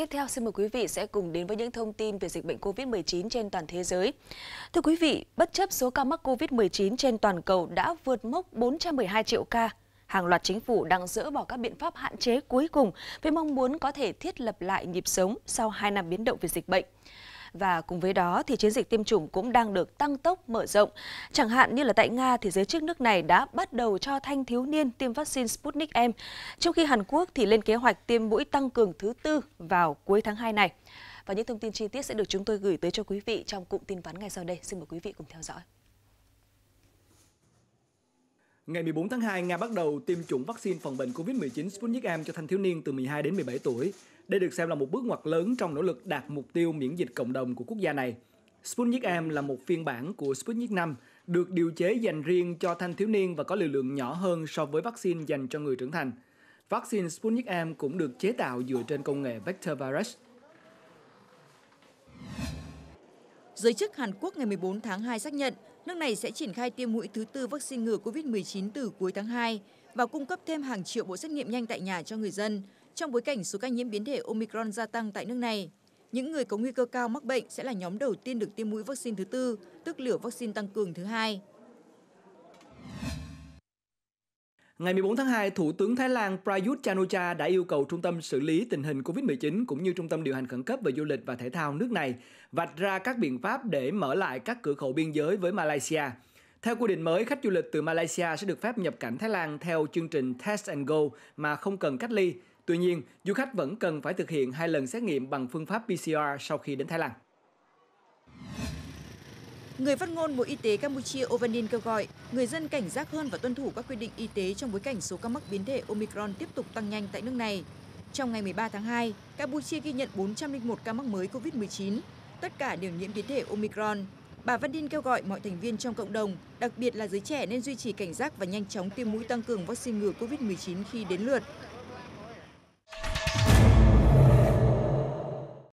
Tiếp theo xin mời quý vị sẽ cùng đến với những thông tin về dịch bệnh COVID-19 trên toàn thế giới. Thưa quý vị, bất chấp số ca mắc COVID-19 trên toàn cầu đã vượt mốc 412 triệu ca, hàng loạt chính phủ đang dỡ bỏ các biện pháp hạn chế cuối cùng với mong muốn có thể thiết lập lại nhịp sống sau 2 năm biến động về dịch bệnh và cùng với đó thì chiến dịch tiêm chủng cũng đang được tăng tốc mở rộng. Chẳng hạn như là tại Nga thì giới chức nước này đã bắt đầu cho thanh thiếu niên tiêm vaccine Sputnik M, trong khi Hàn Quốc thì lên kế hoạch tiêm mũi tăng cường thứ tư vào cuối tháng 2 này. Và những thông tin chi tiết sẽ được chúng tôi gửi tới cho quý vị trong cụm tin vắn ngay sau đây. Xin mời quý vị cùng theo dõi. Ngày 14 tháng 2, Nga bắt đầu tiêm chủng vaccine phòng bệnh COVID-19 Sputnik V cho thanh thiếu niên từ 12 đến 17 tuổi. Đây được xem là một bước ngoặt lớn trong nỗ lực đạt mục tiêu miễn dịch cộng đồng của quốc gia này. Sputnik V là một phiên bản của Sputnik 5, được điều chế dành riêng cho thanh thiếu niên và có liều lượng nhỏ hơn so với vaccine dành cho người trưởng thành. Vaccine Sputnik V cũng được chế tạo dựa trên công nghệ vector virus. Giới chức Hàn Quốc ngày 14 tháng 2 xác nhận Nước này sẽ triển khai tiêm mũi thứ tư vaccine ngừa COVID-19 từ cuối tháng 2 và cung cấp thêm hàng triệu bộ xét nghiệm nhanh tại nhà cho người dân trong bối cảnh số ca nhiễm biến thể Omicron gia tăng tại nước này. Những người có nguy cơ cao mắc bệnh sẽ là nhóm đầu tiên được tiêm mũi vaccine thứ tư, tức liều vaccine tăng cường thứ hai. Ngày 14 tháng 2, Thủ tướng Thái Lan Prayut Chan-o-cha đã yêu cầu Trung tâm xử lý tình hình COVID-19 cũng như Trung tâm điều hành khẩn cấp về du lịch và thể thao nước này vạch ra các biện pháp để mở lại các cửa khẩu biên giới với Malaysia. Theo quy định mới, khách du lịch từ Malaysia sẽ được phép nhập cảnh Thái Lan theo chương trình Test and Go mà không cần cách ly. Tuy nhiên, du khách vẫn cần phải thực hiện hai lần xét nghiệm bằng phương pháp PCR sau khi đến Thái Lan. Người phát ngôn Bộ Y tế Campuchia Ovanin kêu gọi người dân cảnh giác hơn và tuân thủ các quy định y tế trong bối cảnh số ca mắc biến thể Omicron tiếp tục tăng nhanh tại nước này. Trong ngày 13 tháng 2, Campuchia ghi nhận 401 ca mắc mới COVID-19, tất cả đều nhiễm biến thể Omicron. Bà Văn Đinh kêu gọi mọi thành viên trong cộng đồng, đặc biệt là giới trẻ nên duy trì cảnh giác và nhanh chóng tiêm mũi tăng cường vaccine ngừa COVID-19 khi đến lượt.